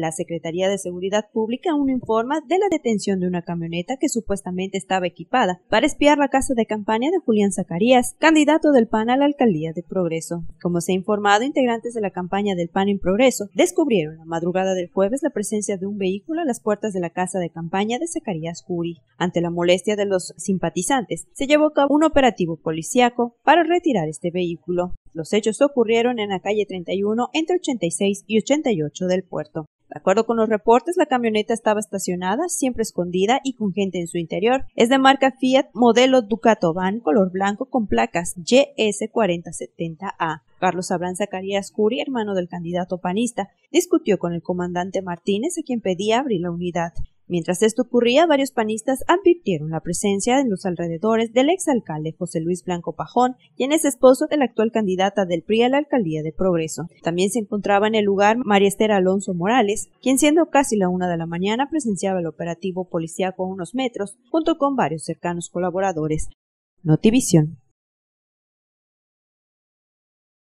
la Secretaría de Seguridad Pública aún informa de la detención de una camioneta que supuestamente estaba equipada para espiar la casa de campaña de Julián Zacarías, candidato del PAN a la alcaldía de Progreso. Como se ha informado, integrantes de la campaña del PAN en Progreso descubrieron la madrugada del jueves la presencia de un vehículo a las puertas de la casa de campaña de Zacarías Curi. Ante la molestia de los simpatizantes, se llevó a cabo un operativo policíaco para retirar este vehículo. Los hechos ocurrieron en la calle 31 entre 86 y 88 del puerto. De acuerdo con los reportes, la camioneta estaba estacionada, siempre escondida y con gente en su interior. Es de marca Fiat, modelo Ducato Van, color blanco con placas gs 4070 a Carlos Abrán Zacarías Curi, hermano del candidato panista, discutió con el comandante Martínez, a quien pedía abrir la unidad. Mientras esto ocurría, varios panistas advirtieron la presencia en los alrededores del exalcalde José Luis Blanco Pajón, quien es esposo de la actual candidata del PRI a la alcaldía de Progreso. También se encontraba en el lugar María Esther Alonso Morales, quien siendo casi la una de la mañana presenciaba el operativo policíaco a unos metros, junto con varios cercanos colaboradores. Notivisión.